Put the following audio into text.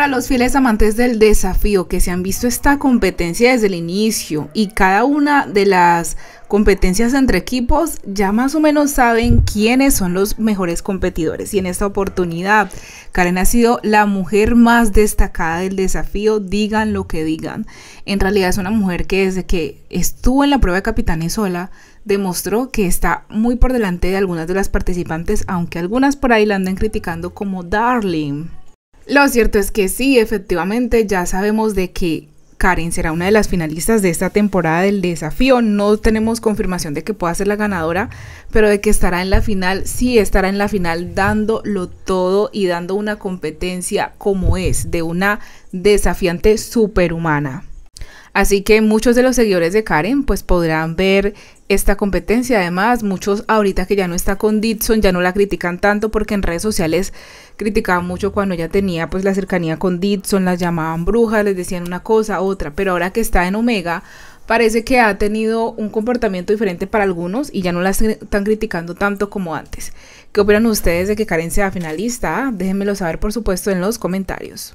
Para los fieles amantes del desafío que se han visto esta competencia desde el inicio y cada una de las competencias entre equipos, ya más o menos saben quiénes son los mejores competidores. Y en esta oportunidad, Karen ha sido la mujer más destacada del desafío, digan lo que digan. En realidad es una mujer que desde que estuvo en la prueba de capitanes sola, demostró que está muy por delante de algunas de las participantes, aunque algunas por ahí la andan criticando como Darling. Lo cierto es que sí, efectivamente, ya sabemos de que Karen será una de las finalistas de esta temporada del desafío. No tenemos confirmación de que pueda ser la ganadora, pero de que estará en la final, sí estará en la final dándolo todo y dando una competencia como es, de una desafiante superhumana. Así que muchos de los seguidores de Karen pues podrán ver esta competencia. Además, muchos ahorita que ya no está con Ditson ya no la critican tanto porque en redes sociales criticaban mucho cuando ella tenía pues la cercanía con Ditson, las llamaban brujas, les decían una cosa, otra, pero ahora que está en Omega, parece que ha tenido un comportamiento diferente para algunos y ya no la están criticando tanto como antes. ¿Qué opinan ustedes de que Karen sea finalista? Ah, déjenmelo saber por supuesto en los comentarios.